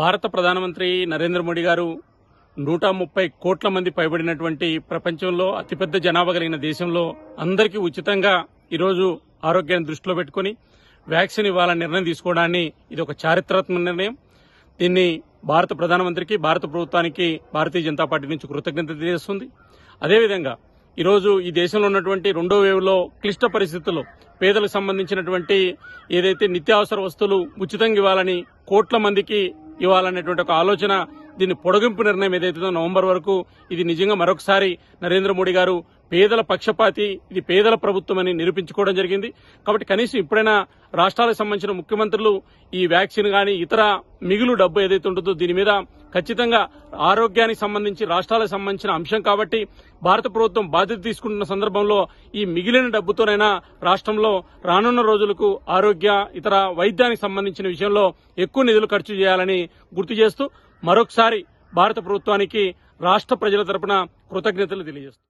భారత ప్రధానమంత్రి నరేంద్ర మోడీ గారు నూట ముప్పై కోట్ల మంది పైబడినటువంటి ప్రపంచంలో అతిపెద్ద జనాభా కలిగిన దేశంలో అందరికీ ఉచితంగా ఈరోజు ఆరోగ్యాన్ని దృష్టిలో పెట్టుకుని వ్యాక్సిన్ ఇవ్వాలని నిర్ణయం తీసుకోవడాన్ని ఇది ఒక చారిత్రాత్మక నిర్ణయం దీన్ని భారత ప్రధానమంత్రికి భారత ప్రభుత్వానికి భారతీయ జనతా పార్టీ నుంచి కృతజ్ఞత తెలియజేస్తుంది అదేవిధంగా ఈరోజు ఈ దేశంలో ఉన్నటువంటి రెండో వేవ్లో క్లిష్ట పరిస్థితుల్లో పేదలకు సంబంధించినటువంటి ఏదైతే నిత్యావసర వస్తువులు ఉచితంగా ఇవ్వాలని కోట్ల మందికి ఇవ్వాలనేటువంటి ఒక ఆలోచన దీని పొడగింపు నిర్ణయం ఏదైతే నవంబర్ వరకు ఇది నిజంగా మరొకసారి నరేంద్ర మోడీ గారు పేదల పక్షపాతి ఇది పేదల ప్రభుత్వం అని నిరూపించుకోవడం జరిగింది కాబట్టి కనీసం ఇప్పుడైనా రాష్ట్రాలకు సంబంధించిన ముఖ్యమంత్రులు ఈ వ్యాక్సిన్ కానీ ఇతర మిగులు డబ్బు ఏదైతే ఉంటుందో దీని మీద ఖచ్చితంగా ఆరోగ్యానికి సంబంధించి రాష్ట్రాలకు సంబంధించిన అంశం కాబట్టి భారత ప్రభుత్వం బాధ్యత తీసుకుంటున్న సందర్భంలో ఈ మిగిలిన డబ్బుతోనైనా రాష్ట్రంలో రానున్న రోజులకు ఆరోగ్య ఇతర వైద్యానికి సంబంధించిన విషయంలో ఎక్కువ నిధులు ఖర్చు చేయాలని గుర్తు చేస్తూ మరొకసారి భారత ప్రభుత్వానికి రాష్ట్ర ప్రజల తరపున కృతజ్ఞతలు తెలియజేస్తూ